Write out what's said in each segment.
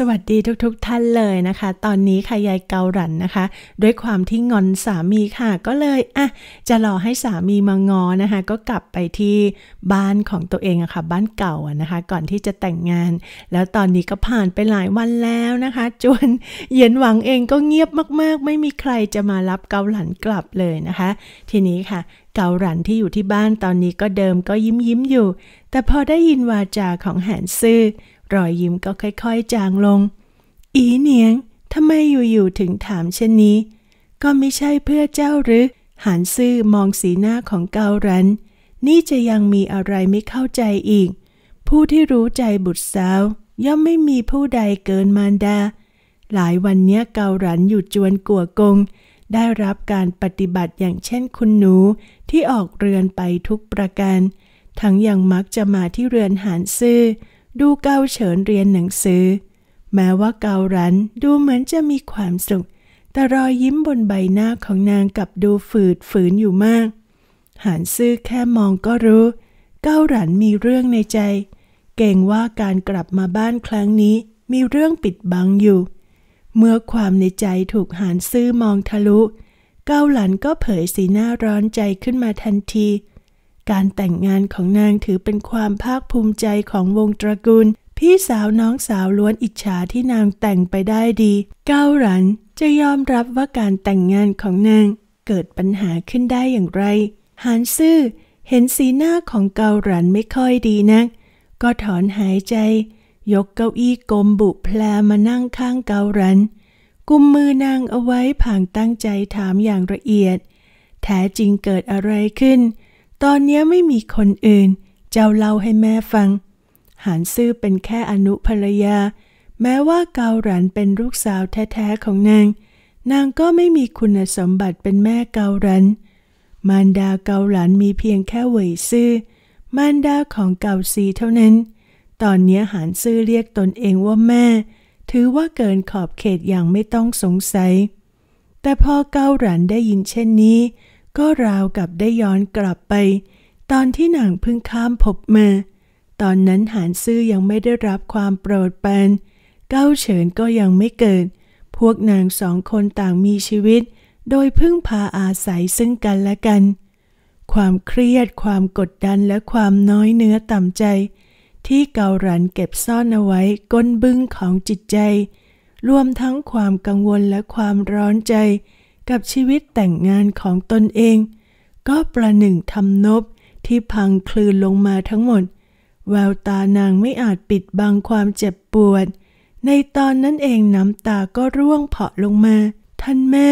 สวัสดีทุกๆทท่านเลยนะคะ ตอนนี้ค่ะยายเกาหลันนะคะ ด้วยความที่งอนสามีค่ะ ก็เลยอ่ะจะรอให้สามีมางอนะคะ ก็กลับไปที่บ้านของตัวเองอะคะ่ะบ้านเก่าอะนะคะ ก่อนที่จะแต่งงาน แล้วตอนนี้ก็ผ่านไปหลายวันแล้วนะคะจนเย็นหวังเองก็เงียบมากๆ ไม่มีใครจะมารับเกาหลันกลับเลยนะคะ ทีนี้ค่ะ เกาหลันที่อยู่ที่บ้าน ตอนนี้ก็เดิมก็ยิ้มยิ้มอยู่ แต่พอได้ยินวาจาของแหนซื่อรอยยิ้มก็ค่อยๆ จางลง อีเนียงทำไมอยู่ๆถึงถามเช่นนี้ ก็ไม่ใช่เพื่อเจ้าหรือ หานซื่อมองสีหน้าของเการัน นี่จะยังมีอะไรไม่เข้าใจอีก ผู้ที่รู้ใจบุตรสาว ย่อมไม่มีผู้ใดเกินมารดา หลายวันเนี้ยเการันอยู่จวนกัวกง ได้รับการปฏิบัติอย่างเช่นคุณหนู ที่ออกเรือนไปทุกประการ ทั้งยังมักจะมาที่เรือนหานซื่อดูเกาเฉินเรียนหนังสือ แม้ว่าเการันดูเหมือนจะมีความสุขแต่รอยยิ้มบนใบหน้าของนางกับดูฝืดฝืนอยู่มาก หานซื่อแค่มองก็รู้ เกาหลันมีเรื่องในใจ เก่งว่าการกลับมาบ้านครั้งนี้มีเรื่องปิดบังอยู่ เมื่อความในใจถูกหานซื่อมองทะลุ เกาหลันก็เผยสีหน้าร้อนใจขึ้นมาทันทีการแต่งงานของนางถือเป็นความภาคภูมิใจของวงตระกูลพี่สาวน้องสาวล้วนอิจฉาที่นางแต่งไปได้ดี เก้าหลันจะยอมรับว่าการแต่งงานของนางเกิดปัญหาขึ้นได้อย่างไร หานซื่อเห็นสีหน้าของเกาหลันไม่ค่อยดีนักก็ถอนหายใจยกเก้าอี้กลมบุแพลมานั่งข้างเกาหลัน กุมมือนางเอาไว้ผ่างตั้งใจถามอย่างละเอียดแท้จริงเกิดอะไรขึ้นตอนนี้ไม่มีคนอื่น เจ้าเล่าให้แม่ฟัง หานซื่อเป็นแค่อนุภรยา แม้ว่าเกาหลันเป็นลูกสาวแท้ ๆ ของนาง นางก็ไม่มีคุณสมบัติเป็นแม่เกาหลัน มารดาเกาหลันมีเพียงแค่เหวยซื่อมารดาของเกาซีเท่านั้น ตอนนี้หานซื่อเรียกตนเอง ว่าแม่ ถือว่าเกินขอบเขตอย่างไม่ต้องสงสัย แต่พอเกาหลันได้ยินเช่นนี้ก็ราวกับได้ย้อนกลับไป ตอนที่นางพึ่งข้ามพบมา ตอนนั้นหานซื่อยังไม่ได้รับความโปรดปรานเก้าเฉินก็ยังไม่เกิด พวกนางสองคนต่างมีชีวิต โดยพึ่งพาอาศัยซึ่งกันและกัน ความเครียดความกดดันและความน้อยเนื้อต่ำใจ ที่เการันเก็บซ่อนเอาไว้ก้นบึ้งของจิตใจ รวมทั้งความกังวลและความร้อนใจกับชีวิตแต่งงานของตนเอง ก็ประหนึ่งทำนบที่พังคลืนลงมาทั้งหมด แววตานางไม่อาจปิดบัง ความเจ็บปวด ในตอนนั้นเองน้ำตาก็ร่วงเพาะลงมา ท่านแม่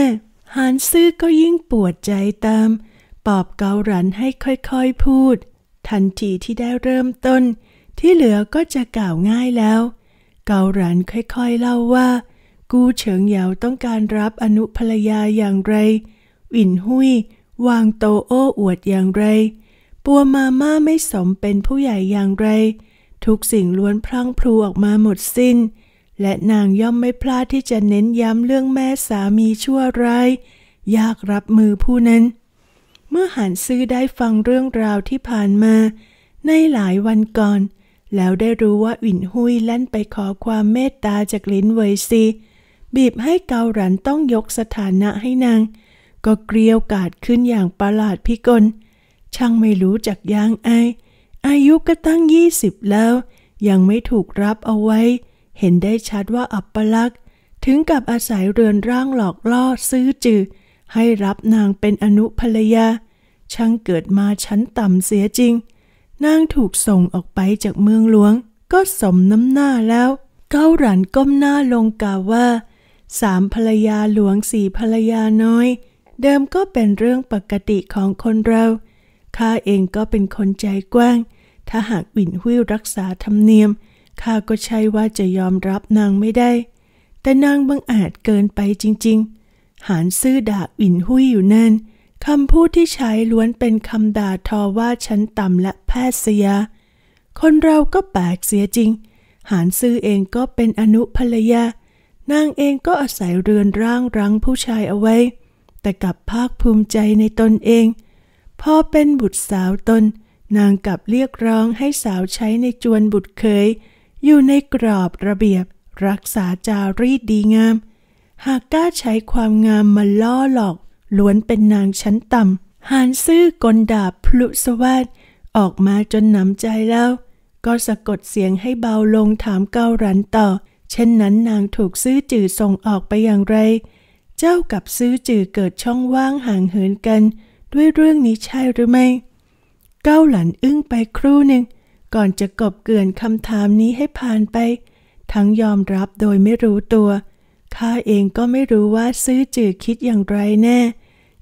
หานซื่อก็ยิ่งปวดใจตามปอบเกาหลันให้ค่อยๆพูด ทันทีที่ได้เริ่มต้น ที่เหลือก็จะกล่าวง่ายแล้ว เกาหลันค่อยๆเล่าว่ากู้เฉิงเหยาต้องการรับอนุภรยาอย่างไรหวินหุยวางโตโอ้อวดอย่างไร ปัวมาม่าไม่สมเป็นผู้ใหญ่อย่างไร ทุกสิ่งล้วนพลังพลูออกมาหมดสิน้น และนางย่อมไม่พลาดที่จะเน้นย้ำ เรื่องแม่สามีชั่วร้ายยากรับมือผู้นั้น เมื่อหันซื้อได้ฟังเรื่องราวที่ผ่านมา ในหลายวันก่อน แล้วได้รู้ว่าอินหุยลั่นไปขอความเมตตาจากลินเวซีบีบให้เกาหลันต้องยกสถานะให้นาง ก็เกลียวกาดขึ้นอย่างประหลาดพิกลช่างไม่รู้จักยางอายอายุก็ตั้งยี่สิบแล้ว ยังไม่ถูกรับเอาไว้ เห็นได้ชัดว่าอับปลักษถึงกับอาศัยเรือนร่างหลอกล่อซื้อจือให้รับนางเป็นอนุภรรยา ช่างเกิดมาชั้นต่ำเสียจริง นางถูกส่งออกไปจากเมืองหลวง ก็สมน้ำหน้าแล้ว เก้าหลันก้มหน้าลงกล่าวว่าสามภรรยาหลวงสี่ภรรยาน้อย เดิมก็เป็นเรื่องปกติของคนเราข้าเองก็เป็นคนใจกว้าง ถ้าหากวินหุ้ยรักษาธรรมเนียมข้าก็ใช่ว่าจะยอมรับนางไม่ได้ แต่นางบังอาจเกินไปจริงๆ หานซื่อด่าวินหุ้ยอยู่นั่น คำพูดที่ใช้ล้วนเป็นคำด่า ทอว่าชั้นต่ำและแพทย์เสียคนเราก็แปลกเสียจริง หานซื่อเองก็เป็นอนุภรรยานางเองก็อาศัยเรือนร่างรังผู้ชายเอาไว้ แต่กลับภาคภูมิใจในตนเองพอเป็นบุตรสาวตน นางกลับเรียกร้องให้สาวใช้ในจวนบุตรเคย อยู่ในกรอบระเบียบรักษาจารีดดีงาม หากกล้าใช้ความงามมาล่อหลอกล้วนเป็นนางชั้นต่ำ หานซื่อกลดาบ พลุสวัสดออกมาจนหนำใจแล้ว ก็สะกดเสียงให้เบาลงถามเกาารันต่อเช่นนั้นนางถูกซื้อจือส่งออกไปอย่างไร เจ้ากับซื้อจือเกิดช่องว่างห่างเหินกัน ด้วยเรื่องนี้ใช่หรือไม่ เก้าหลันอึ้ง ไปครู่หนึ่ง ก่อนจะกบเกลื่อนคำถามนี้ให้ผ่านไป ทั้งยอมรับโดยไม่รู้ตัว ข้าเองก็ไม่รู้ว่าซื้อจือคิดอย่างไรแน่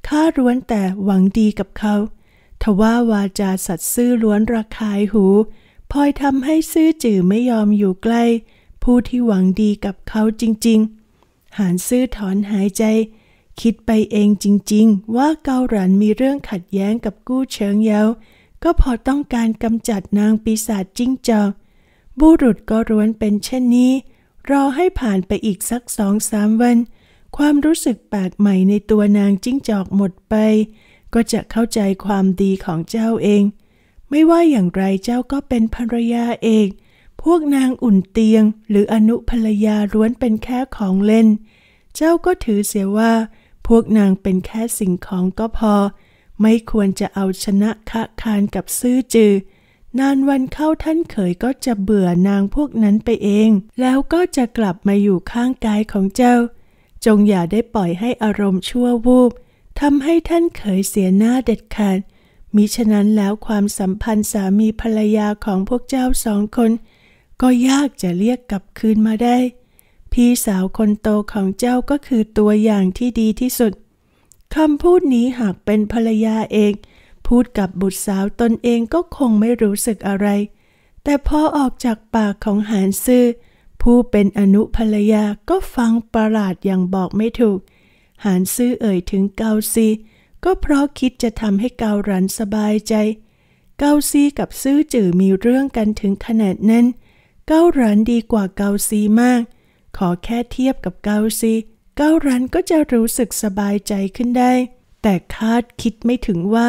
ข้าร้วนแต่หวังดีกับเขา ทว่าวาจาสัตซ์ซื้อล้วนระคายหูพลอยทำให้ซื้อจือไม่ยอมอยู่ใกล้ผู้ที่หวังดีกับเขาจริง ๆ หานซื่อถอนหายใจ คิดไปเองจริง ๆ ว่าเกาหลันมีเรื่องขัดแย้งกับกู้เฉิงเยา ก็พอต้องการกำจัดนางปีศาจจิ้งจอกบุรุษก็ร้วนเป็นเช่นนี้ รอให้ผ่านไปอีกสักสองสามวัน ความรู้สึกแปลกใหม่ในตัวนางจิ้งจอกหมดไป ก็จะเข้าใจความดีของเจ้าเอง ไม่ว่าอย่างไรเจ้าก็เป็นภรรยาเอกพวกนางอุ่นเตียง หรืออนุภรรยาล้วนเป็นแค่ของเล่น เจ้าก็ถือเสียว่า พวกนางเป็นแค่สิ่งของก็พอ ไม่ควรจะเอาชนะคะคานกับซื่อจือนานวันเข้าท่านเขยก็จะเบื่อนางพวกนั้นไปเอง แล้วก็จะกลับมาอยู่ข้างกายของเจ้า จงอย่าได้ปล่อยให้อารมณ์ชั่ววูบทำให้ท่านเขยเสียหน้าเด็ดขาดมิฉะนั้นแล้วความสัมพันธ์สามีภรรยาของพวกเจ้าสองคนก็ยากจะเรียกกลับคืนมาได้ พี่สาวคนโตของเจ้าก็คือตัวอย่างที่ดีที่สุดคำพูดนี้หากเป็นภรรยาเอง พูดกับบุตรสาวตนเองก็คงไม่รู้สึกอะไร แต่พอออกจากปากของหานซื่อผู้เป็นอนุภรรยาก็ฟังประหลาดอย่างบอกไม่ถูก หานซื่อเอ่ยถึงเกาซี ก็เพราะคิดจะทำให้เกาหลันสบายใจ เกาซีกับซื่อจื่อมีเรื่องกันถึงขนาดนั้นเก้าร้านดีกว่าเกาซีมาก ขอแค่เทียบกับเกาซี เก้าร้านก็จะรู้สึกสบายใจขึ้นได้ แต่คาดคิดไม่ถึงว่า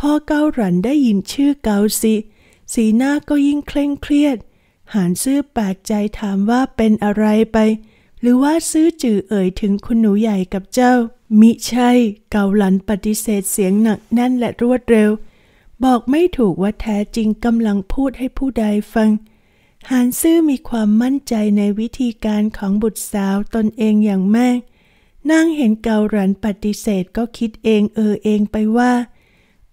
พ่อเก้ารันได้ยินชื่อเกาซี สีหน้าก็ยิ่งเคร่งเครียด หานซื่อแปลกใจถามว่าเป็นอะไรไป หรือว่าซื่อจื่อเอ่ยถึงคุณหนูใหญ่กับเจ้า มิใช่ เกาหลันปฏิเสธเสียงหนักแน่นและรวดเร็ว บอกไม่ถูกว่าแท้จริงกำลังพูดให้ผู้ใดฟังฮานซื่อมีความมั่นใจในวิธีการของบุตรสาวตนเองอย่างมากนางเห็นเกาหลันปฏิเสธก็คิดเองเออเองไปว่า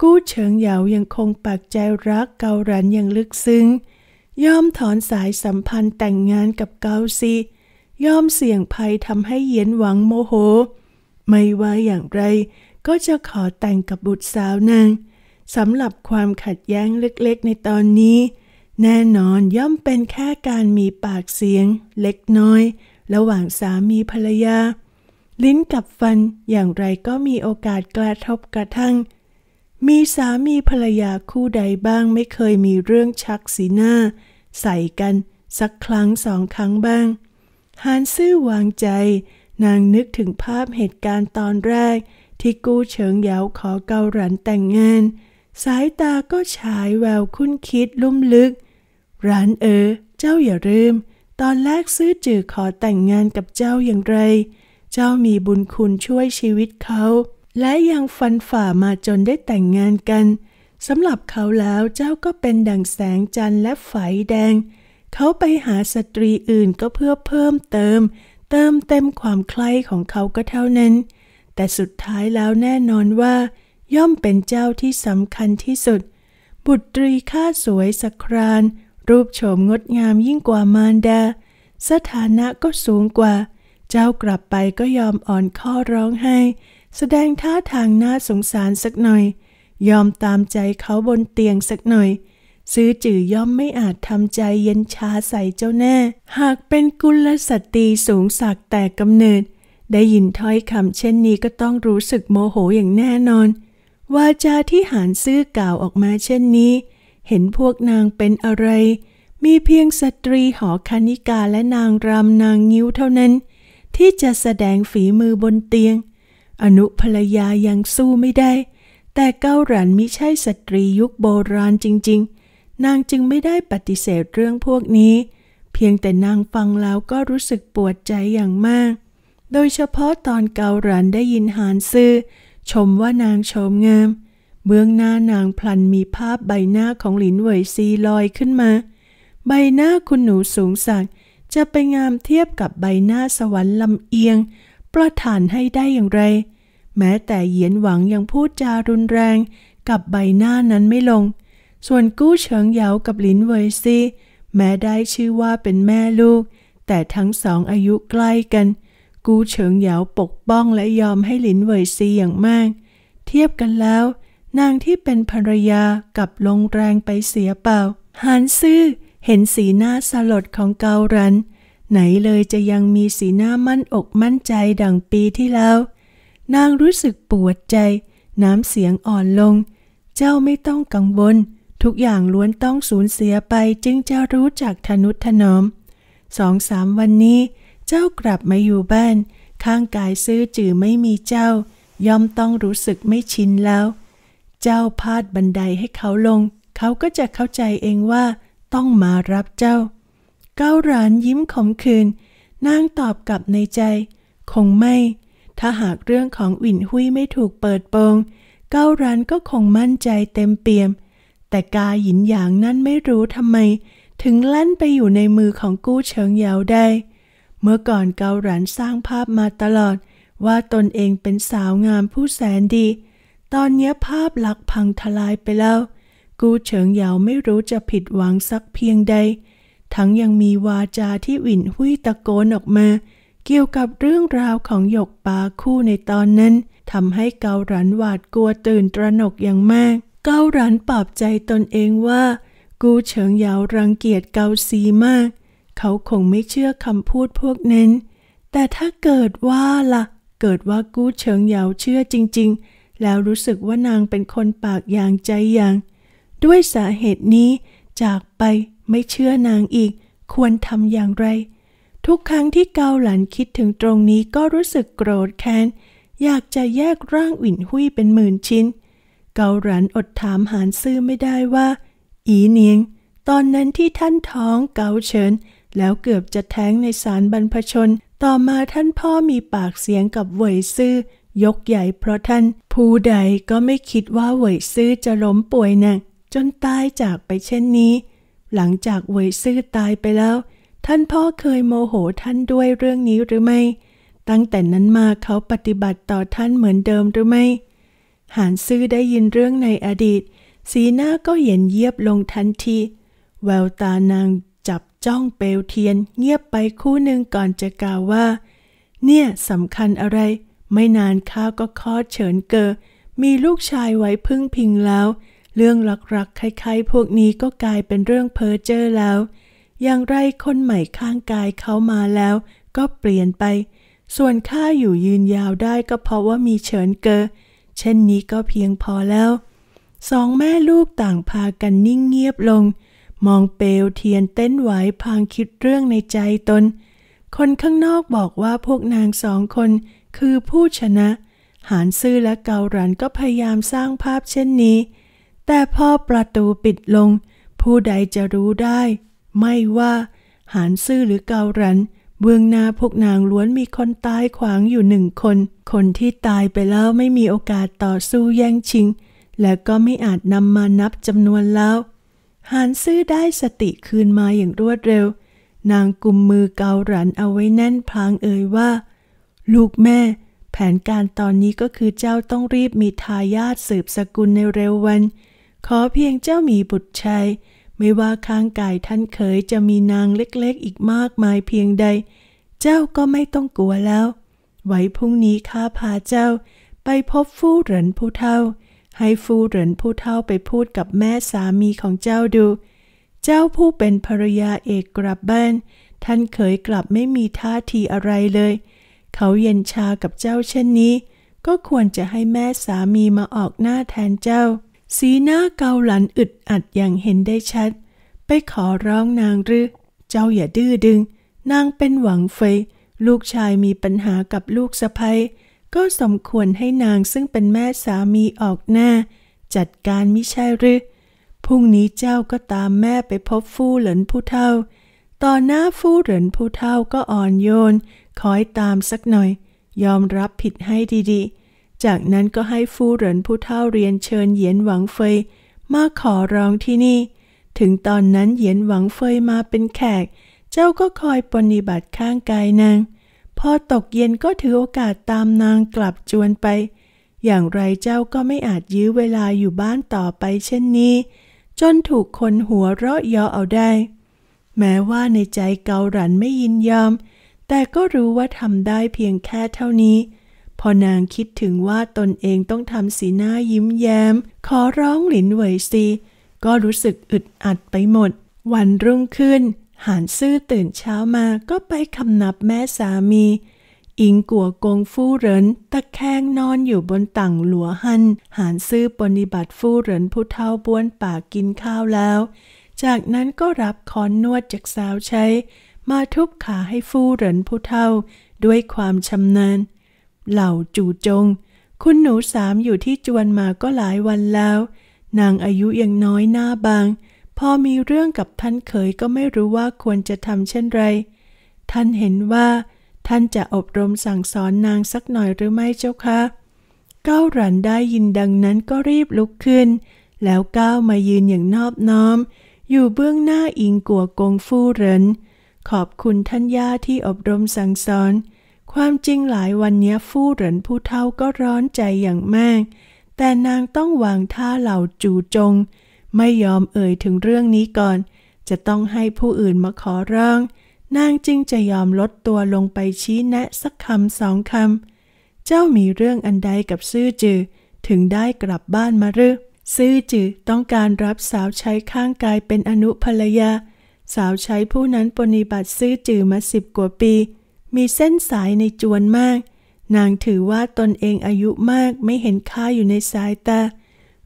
กู้เฉิงเหยายังคงปักใจรักเกาหลันอย่างลึกซึ้ง ยอมถอนสายสัมพันธ์แต่งงานกับเกาซียอมเสี่ยงภัยทำให้เย็นหวังโมโห ไม่ว่าอย่างไรก็จะขอแต่งกับบุตรสาวนางสำหรับความขัดแย้งเล็กๆในตอนนี้แน่นอนย่อมเป็นแค่การมีปากเสียงเล็กน้อย ระหว่างสามีภรรยา ลิ้นกับฟันอย่างไรก็มีโอกาสกระทบกระทั่ง มีสามีภรรยาคู่ใดบ้างไม่เคยมีเรื่องชักสีหน้า ใส่กันสักครั้งสองครั้งบ้างฮานซื่อวางใจ นางนึกถึงภาพเหตุการณ์ตอนแรก ที่กู้เฉิงเยาขอเกาหลันแต่งงาน สายตาก็ฉายแววคุ้นคิดลุ่มลึกร้านเออ เจ้าอย่าลืม ตอนแรกซื้อจือขอแต่งงานกับเจ้าอย่างไร เจ้ามีบุญคุณช่วยชีวิตเขา และยังฟันฝ่ามาจนได้แต่งงานกันสำหรับเขาแล้วเจ้าก็เป็นดั่งแสงจันทร์และไฟแดง เขาไปหาสตรีอื่นก็เพื่อเพิ่มเติม เติมเต็มความใคร่ของเขาก็เท่านั้น แต่สุดท้ายแล้วแน่นอนว่า ย่อมเป็นเจ้าที่สำคัญที่สุด บุตรีข้าสวยสครานรูปโฉมงดงามยิ่งกว่ามารดา สถานะก็สูงกว่า เจ้ากลับไปก็ยอมอ่อนข้อร้องไห้ แสดงท่าทางน่าสงสารสักหน่อย ยอมตามใจเขาบนเตียงสักหน่อย ซื้อจื่อย่อมไม่อาจทำใจเย็นชาใส่เจ้าแน่ หากเป็นกุลสตรีสูงสักแต่กำเนิด ได้ยินถ้อยคำเช่นนี้ก็ต้องรู้สึกโมโหอย่างแน่นอนวาจาที่หานซื้อกล่าวออกมาเช่นนี้เห็นพวกนางเป็นอะไร มีเพียงสตรีหอคานิกาและนางรำนางงิ้วเท่านั้น ที่จะแสดงฝีมือบนเตียง อนุภรรยายังสู้ไม่ได้ แต่เก้าหลันมิใช่สตรียุคโบราณจริงๆ นางจึงไม่ได้ปฏิเสธเรื่องพวกนี้ เพียงแต่นางฟังแล้วก็รู้สึกปวดใจอย่างมาก โดยเฉพาะตอนเกาหลันได้ยินหานซื่อ ชมว่านางโฉมงามเบื้องหน้านางพลันมีภาพใบหน้าของหลินเหวยซีลอยขึ้นมา ใบหน้าคุณหนูสูงสักจะไปงามเทียบกับใบหน้าสวรรค์ลำเอียงประทานให้ได้อย่างไร แม้แต่เหยียนหวังยังพูดจารุนแรง กับใบหน้านั้นไม่ลง ส่วนกู้เฉิงเหยากับหลินเวยซี แม้ได้ชื่อว่าเป็นแม่ลูก แต่ทั้งสองอายุใกล้กัน กู้เฉิงเหยาปกป้องและยอมให้หลินเวยซีอย่างมาก เทียบกันแล้วนางที่เป็นภรรยากับลงแรงไปเสียเปล่า หานซื่อเห็นสีหน้าสลดของเการันไหนเลยจะยังมีสีหน้ามั่นอกมั่นใจดังปีที่แล้ว นางรู้สึกปวดใจ น้ำเสียงอ่อนลง เจ้าไม่ต้องกังวลทุกอย่างล้วนต้องสูญเสียไปจึงจะรู้จักทนุถนอมสองสามวันนี้เจ้ากลับมาอยู่บ้านข้างกายซื่อจือไม่มีเจ้า ย่อมต้องรู้สึกไม่ชินแล้วเจ้าพาดบันไดให้เขาลง เขาก็จะเข้าใจเองว่าต้องมารับเจ้า เก้าหลานยิ้มขมขื่นนางตอบกลับในใจ คงไม่ ถ้าหากเรื่องของวินหุยไม่ถูกเปิดโปง เก้าหลานก็คงมั่นใจเต็มเปี่ยม แต่กาหยินหยางนั้นไม่รู้ทำไม ถึงลั่นไปอยู่ในมือของกู้เฉิงยาวได้ เมื่อก่อนเกาหลานสร้างภาพมาตลอดว่าตนเองเป็นสาวงามผู้แสนดีตอนนี้ภาพหลักพังทลายไปแล้ว กูเฉิงเหยาไม่รู้จะผิดหวังสักเพียงใด ทั้งยังมีวาจาที่หวินหุ้ยตะโกนออกมา เกี่ยวกับเรื่องราวของหยกปาคู่ในตอนนั้นทำให้เกาหลันหวาดกลัวตื่นตระหนกอย่างมาก เกาหลันปรับใจตนเองว่า กูเฉิงเหยารังเกียจเกาซีมาก เขาคงไม่เชื่อคำพูดพวกนั้น แต่ถ้าเกิดว่าละ่ะ เกิดว่ากูเฉิงเหยาเชื่อจริงๆแล้วรู้สึกว่านางเป็นคนปากอย่างใจอย่าง ด้วยสาเหตุนี้จากไปไม่เชื่อนางอีก ควรทำอย่างไร ทุกครั้งที่เกาหลัน คิดถึงตรงนี้ก็รู้สึกโกรธแค้นอยากจะแยกร่างอิ่นหุยเป็นหมื่นชิ้น เกาหลันอดถามหานซื่อไม่ได้ว่า อีเนียง ตอนนั้นที่ท่านท้องเกาเฉินแล้วเกือบจะแท้งในสารบรรพชนต่อมาท่านพ่อมีปากเสียงกับเวยซื่อ ยกใหญ่เพราะท่านผู้ใดก็ไม่คิดว่าเวยซื่อจะล้มป่วยหนักจนตายจากไปเช่นนี้ หลังจากเวยซื่อตายไปแล้ว ท่านพ่อเคยโมโหท่านด้วยเรื่องนี้หรือไม่ ตั้งแต่นั้นมาเขาปฏิบัติต่อท่านเหมือนเดิมหรือไม่ หานซื่อได้ยินเรื่องในอดีต สีหน้าก็เย็นเยียบลงทันทีแววตานางจับจ้องเปลวเทียน เงียบไปคู่หนึ่งก่อนจะกล่าวว่า เนี่ยสำคัญอะไรไม่นานข้าก็คลอดเฉินเกอ มีลูกชายไว้พึ่งพิงแล้ว เรื่องหลักๆคล้ายๆพวกนี้ก็กลายเป็นเรื่องเพ้อเจ้อแล้ว อย่างไรคนใหม่ข้างกายเขามาแล้ว ก็เปลี่ยนไป ส่วนข้าอยู่ยืนยาวได้ก็เพราะว่ามีเฉินเกอ เช่นนี้ก็เพียงพอแล้ว สองแม่ลูกต่างพากันนิ่งเงียบลง มองเปลวเทียนเต้นไหวพางคิดเรื่องในใจตน คนข้างนอกบอกว่าพวกนางสองคนคือผู้ชนะ หานซื่อและเการันก็พยายามสร้างภาพเช่นนี้ แต่พอประตูปิดลง ผู้ใดจะรู้ได้ ไม่ว่า หานซื่อหรือเการัน เบื้องหน้าพวกนางล้วนมีคนตายขวางอยู่หนึ่งคน คนที่ตายไปแล้วไม่มีโอกาสต่อสู้แย่งชิง และก็ไม่อาจนำมานับจำนวนแล้ว หานซื่อได้สติคืนมาอย่างรวดเร็ว นางกุมมือเการันเอาไว้แน่นพลางเอ่ยว่าลูกแม่ แผนการตอนนี้ก็คือเจ้าต้องรีบมีทายาทสืบสกุลในเร็ววัน ขอเพียงเจ้ามีบุตรชายไม่ว่าข้างกายท่านเคยจะมีนางเล็กๆอีกมากมายเพียงใด เจ้าก็ไม่ต้องกลัวแล้ว ไว้พรุ่งนี้ข้าพาเจ้า ไปพบฟู่เหรินผู้เท่า ให้ฟู่เหรินผู้เท่าไปพูดกับแม่สามีของเจ้าดู เจ้าผู้เป็นภรรยาเอกกลับบ้าน ท่านเคยกลับไม่มีท่าทีอะไรเลยเขาเย็นชากับเจ้าเช่นนี้ ก็ควรจะให้แม่สามีมาออกหน้าแทนเจ้า สีหน้าเกาหลันอึดอัดอย่างเห็นได้ชัด ไปขอร้องนางหรือเจ้าอย่าดื้อดึงนางเป็นหวังเฟยลูกชายมีปัญหากับลูกสะใภ้ก็สมควรให้นางซึ่งเป็นแม่สามีออกหน้า จัดการมิใช่หรือพรุ่งนี้เจ้าก็ตามแม่ไปพบฟู่เหลินผู้เฒ่าต่อหน้าฟู่เหรินผู้เท่าก็อ่อนโยน คอยตามสักหน่อย ยอมรับผิดให้ดีๆ จากนั้นก็ให้ฟู่เหรินผู้เท่าเรียนเชิญเหยียนหวังเฟยมาขอร้องที่นี่ ถึงตอนนั้นเหยียนหวังเฟยมาเป็นแขก เจ้าก็คอยปฏิบัติข้างกายนางพอตกเย็นก็ถือโอกาสตามนางกลับจวนไป อย่างไรเจ้าก็ไม่อาจยื้อเวลาอยู่บ้านต่อไปเช่นนี้ จนถูกคนหัวเราะเยาะเอาได้แม้ว่าในใจเกาหลันไม่ยินยอม แต่ก็รู้ว่าทำได้เพียงแค่เท่านี้ พอนางคิดถึงว่าตนเองต้องทำสีหน้ายิ้มแย้มขอร้องหลินเหวยซี ก็รู้สึกอึดอัดไปหมด วันรุ่งขึ้น หานซื่อตื่นเช้ามาก็ไปคำนับแม่สามี อิงกัวกงฟู่เหรินตะแคงนอนอยู่บนตังหลัวหัน หานซื่อปฏิบัติฟู่เหรินผู้เฒ่าบ้วนปากกินข้าวแล้วจากนั้นก็รับค้อนนวดจากสาวใช้ มาทุบขาให้ฟู่เหรินผู้เท่าด้วยความชำนาญ เหล่าจู่จง คุณหนูสามอยู่ที่จวนมาก็หลายวันแล้ว นางอายุยังน้อยหน้าบางพอมีเรื่องกับท่านเคยก็ไม่รู้ว่าควรจะทำเช่นไร ท่านเห็นว่า ท่านจะอบรมสั่งสอนนางสักหน่อยหรือไม่เจ้าคะ เก้าหลันได้ยินดังนั้นก็รีบลุกขึ้น แล้วก้าวมายืนอย่างนอบน้อมอยู่เบื้องหน้าอิงกัวกงฟู่เหรินขอบคุณท่านย่าที่อบรมสั่งสอน ความจริงหลายวันนี้ฟู่เหรินผู้เฒ่าก็ร้อนใจอย่างมาก แต่นางต้องวางท่าเหล่าจูจง ไม่ยอมเอ่ยถึงเรื่องนี้ก่อน จะต้องให้ผู้อื่นมาขอร้องนางจึงจะยอมลดตัวลงไปชี้แนะสักคำสองคำเจ้ามีเรื่องอันใดกับซื่อจือถึงได้กลับบ้านมารึซื่อจือต้องการรับสาวใช้ข้างกายเป็นอนุภรรยา สาวใช้ผู้นั้นปฏิบัติซื่อจือมาสิบกว่าปี มีเส้นสายในจวนมาก นางถือว่าตนเองอายุมากไม่เห็นค่าอยู่ในสายตา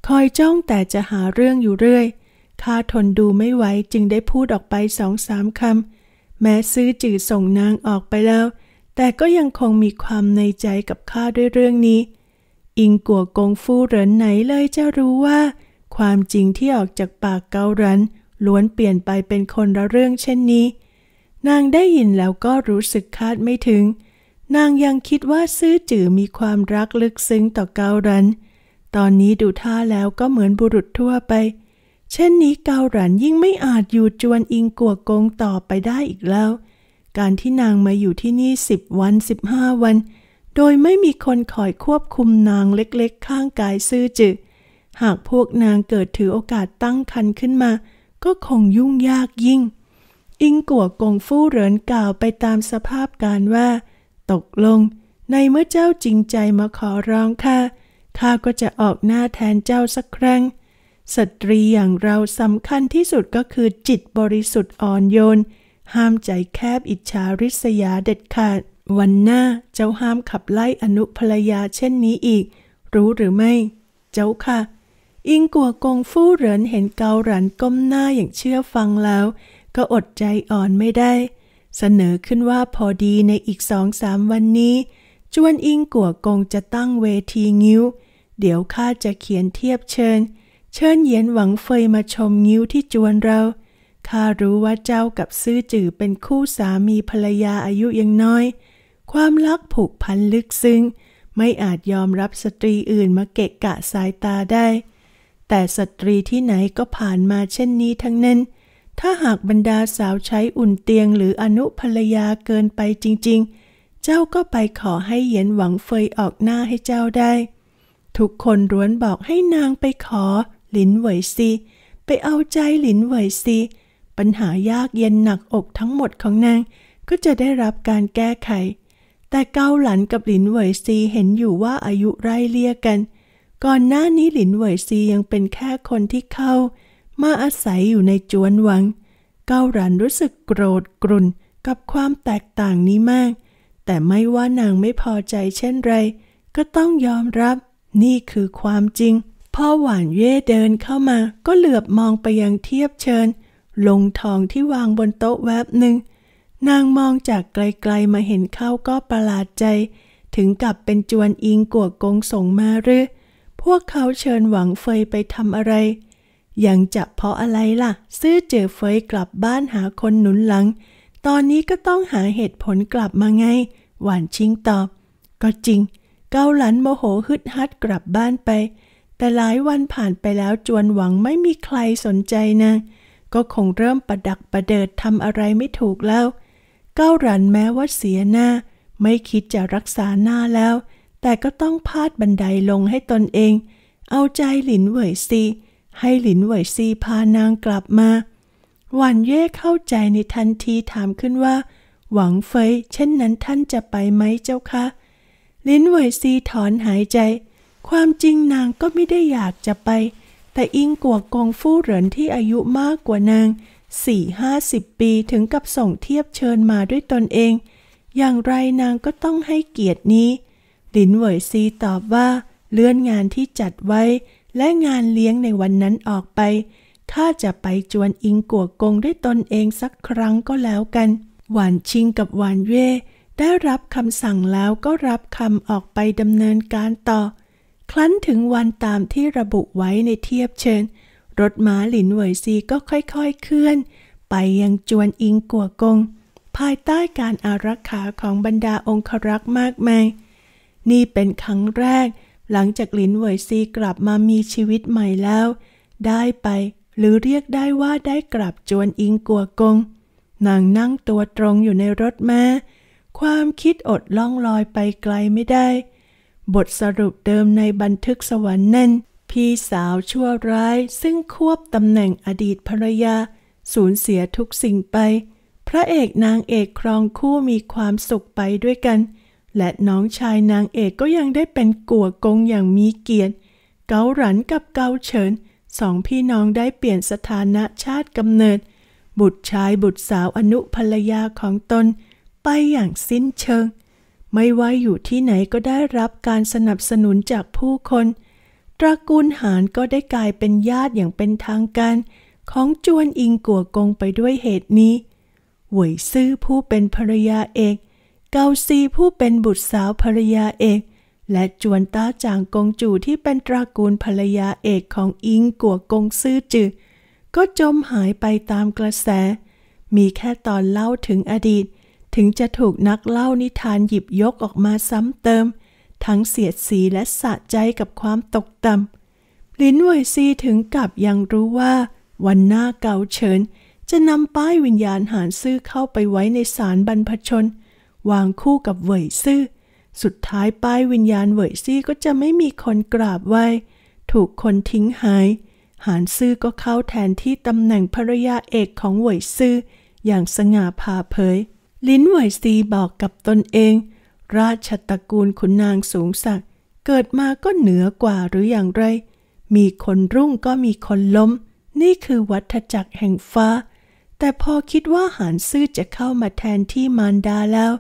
คอยจ้องแต่จะหาเรื่องอยู่เรื่อยข้าทนดูไม่ไหวจึงได้พูดออกไปสองสามคำ แม้ซื้อจือส่งนางออกไปแล้ว แต่ก็ยังคงมีความในใจกับข้าด้วยเรื่องนี้อิงกัวกงฟูเหรินไหนเลยจะรู้ว่า ความจริงที่ออกจากปากเกาหรันล้วนเปลี่ยนไปเป็นคนละเรื่องเช่นนี้ นางได้ยินแล้วก็รู้สึกคาดไม่ถึง นางยังคิดว่าซื่อจื่อมีความรักลึกซึ้งต่อเกาหรันตอนนี้ดูท่าแล้วก็เหมือนบุรุษทั่วไป เช่นนี้เกาหรันยิ่งไม่อาจอยู่จวนอิงกัวกงต่อไปได้อีกแล้ว การที่นางมาอยู่ที่นี่สิบวันสิบห้าวันโดยไม่มีคนคอยควบคุมนางเล็กๆ ข้างกายซื่อจือ หากพวกนางเกิดถือโอกาสตั้งคันขึ้นมา ก็คงยุ่งยากยิ่ง อิงกัวกงฟู่เหรินกล่าวไปตามสภาพการว่า ตกลงในเมื่อเจ้าจริงใจมาขอร้องข้า ข้าก็จะออกหน้าแทนเจ้าสักครั้ง สตรีอย่างเราสำคัญที่สุดก็คือจิตบริสุทธิ์อ่อนโยน ห้ามใจแคบอิจฉาริษยาเด็ดขาดวันหน้าเจ้าห้ามขับไล่อนุภรยาเช่นนี้อีก รู้หรือไม่ เจ้าค่ะ อิงกัวกงฟู่เหรินเห็นเกาหลันก้มหน้าอย่างเชื่อฟังแล้ว ก็อดใจอ่อนไม่ได้ เสนอขึ้นว่าพอดีในอีกสองสามวันนี้ จวนอิงกัวกงจะตั้งเวทีงิ้ว เดี๋ยวข้าจะเขียนเทียบเชิญ เชิญเย็นหวังเฟยมาชมงิ้วที่จวนเราข้ารู้ว่าเจ้ากับซื่อจื่อเป็นคู่สามีภรรยาอายุยังน้อยความรักผูกพันลึกซึ้งไม่อาจยอมรับสตรีอื่นมาเกะกะสายตาได้ แต่สตรีที่ไหนก็ผ่านมาเช่นนี้ทั้งนั้น ถ้าหากบรรดาสาวใช้อุ่นเตียงหรืออนุภรรยาเกินไปจริงๆ เจ้าก็ไปขอให้เหยียนหวังเฟยออกหน้าให้เจ้าได้ ทุกคนร้วนบอกให้นางไปขอ หลินเหวยซีไปเอาใจหลินเหวยซี ปัญหายากเย็นหนักอกทั้งหมดของนางก็จะได้รับการแก้ไขแต่เกาหลันกับหลินเหวยซีเห็นอยู่ว่าอายุไร่เลี่ยกัน ก่อนหน้านี้หลินเหวยซียังเป็นแค่คนที่เข้า มาอาศัยอยู่ในจวนวัง เกาหลันรู้สึกโกรธกรุ่นกับความแตกต่างนี้มาก แต่ไม่ว่านางไม่พอใจเช่นไร ก็ต้องยอมรับนี่คือความจริง พ่อหวานเย่เดินเข้ามา ก็เหลือบมองไปยังเทียบเชิญ ลงทองที่วางบนโต๊ะแวบหนึ่งนางมองจากไกลๆมาเห็นเข้าก็ประหลาดใจ ถึงกับเป็นจวนอิงกวกงส่งมาหรือพวกเขาเชิญหวังเฟยไปทำอะไร ยังจะเพราะอะไรล่ะ ซื้อเจอเฟยกลับบ้านหาคนหนุนหลัง ตอนนี้ก็ต้องหาเหตุผลกลับมาไง หวานชิงตอบ ก็จริง เกาหลันโมโหฮึดฮัดกลับบ้านไป แต่หลายวันผ่านไปแล้วจวนหวังไม่มีใครสนใจนางก็คงเริ่มประดักประเดิดทำอะไรไม่ถูกแล้วก้าวรันแม้ว่าเสียหน้าไม่คิดจะรักษาหน้าแล้ว แต่ก็ต้องพาดบันไดลงให้ตนเอง เอาใจหลินเหวยซี ให้หลินเหวยซีพานางกลับมาหวันเย่เข้าใจในทันทีถามขึ้นว่า หวังเฟยเช่นนั้นท่านจะไปไหมเจ้าคะลินเวยซีถอนหายใจ ความจริงนางก็ไม่ได้อยากจะไป แต่อิงกัวกงฟู่เหรินที่อายุมากกว่านางสี่ห้าสิบปีถึงกับส่งเทียบเชิญมาด้วยตนเอง อย่างไรนางก็ต้องให้เกียรตินี้ ลินเหวยซีตอบว่าเลื่อนงานที่จัดไว้ และงานเลี้ยงในวันนั้นออกไปข้าจะไปจวนอิงกัวกงด้วยตนเองสักครั้งก็แล้วกัน หวานชิงกับหวานเย่ได้รับคำสั่งแล้วก็รับคำออกไปดำเนินการต่อ ครั้นถึงวันตามที่ระบุไว้ในเทียบเชิญรถม้าหลินเหวยซีก็ค่อยๆเคลื่อน ไปยังจวนอิงกัวกง ภายใต้การอารักขาของบรรดาองครักษ์มากมาย นี่เป็นครั้งแรก หลังจากหลินเหวยซีกลับมามีชีวิตใหม่แล้ว ได้ไปหรือเรียกได้ว่าได้กลับจวนอิงกัวกง นางนั่งตัวตรงอยู่ในรถม้าความคิดอดล่องลอยไปไกลไม่ได้ บทสรุปเดิมในบันทึกสวรรค์นั่นพี่สาวชั่วร้ายซึ่งควบตำแหน่งอดีตภรรยา สูญเสียทุกสิ่งไป พระเอกนางเอกครองคู่มีความสุขไปด้วยกัน และน้องชายนางเอกก็ยังได้เป็นกัวกงอย่างมีเกียรติเกาหลันกับเกาเฉิน สองพี่น้องได้เปลี่ยนสถานะชาติกำเนิด บุตรชายบุตรสาวอนุภรรยาของตน ไปอย่างสิ้นเชิง ไม่ว่าอยู่ที่ไหนก็ได้รับการสนับสนุนจากผู้คนตระกูลหานก็ได้กลายเป็นญาติอย่างเป็นทางการของจวนอิงกัวกงไปด้วยเหตุนี้หวยซื่อผู้เป็นภรยาเอก เกาซีผู้เป็นบุตรสาวภรยาเอก และจวนต้าจางกงจูที่เป็นตระกูลภรรยาเอกของอิงกัวกงซื่อจือก็จมหายไปตามกระแส มีแค่ตอนเล่าถึงอดีต ถึงจะถูกนักเล่านิทานหยิบยกออกมาซ้ำเติมทั้งเสียดสีและสะใจกับความตกต่ำ ลินเวยซีถึงกับยังรู้ว่า วันหน้าเกาเฉินจะนำป้ายวิญญาณหานซื่อเข้าไปไว้ในศาลบรรพชน วางคู่กับเวยซื่อสุดท้ายป้ายวิญญาณเวยซี่ก็จะไม่มีคนกราบไหวถูกคนทิ้งหาย หานซื่อก็เข้าแทนที่ตำแหน่งภรรยาเอกของเวยซื่อ อย่างสง่าผ่าเผย ลินเวยซีบอกกับตนเองราชตระกูลขุนนางสูงสักเกิดมาก็เหนือกว่าหรืออย่างไร มีคนรุ่งก็มีคนล้ม นี่คือวัฏจักรแห่งฟ้า แต่พอคิดว่าหานซื่อจะเข้ามาแทนที่มารดาแล้ว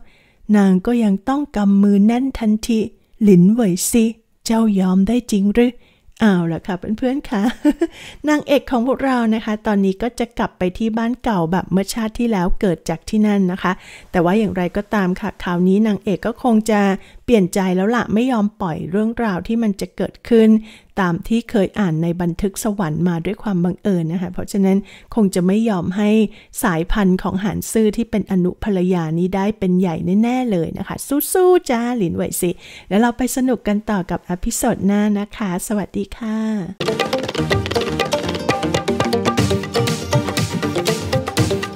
นางก็ยังต้องกำมือแน่นทันที หลินเหวยซี เจ้ายอมได้จริงหรือเอาละค่ะเพื่อนๆค่ะนางเอกของพวกเรานะคะ ตอนนี้ก็จะกลับไปที่บ้านเก่าแบบเมื่อชาติที่แล้วเกิดจากที่นั่นนะคะ แต่ว่าอย่างไรก็ตามค่ะคราวนี้นางเอกก็คงจะเปลี่ยนใจแล้วละไม่ยอมปล่อยเรื่องราวที่มันจะเกิดขึ้นตามที่เคยอ่านในบันทึกสวรรค์มาด้วยความบังเอิญนะคะ เพราะฉะนั้นคงจะไม่ยอมให้สายพันธุ์ของหานซื่อที่เป็นอนุภรยานี้ได้เป็นใหญ่แน่ ๆ เลยนะคะ สู้ ๆ จ้า หลินไหวสิ แล้วเราไปสนุกกันต่อกับอพิสซดหน้านะคะ สวัสดีค่ะ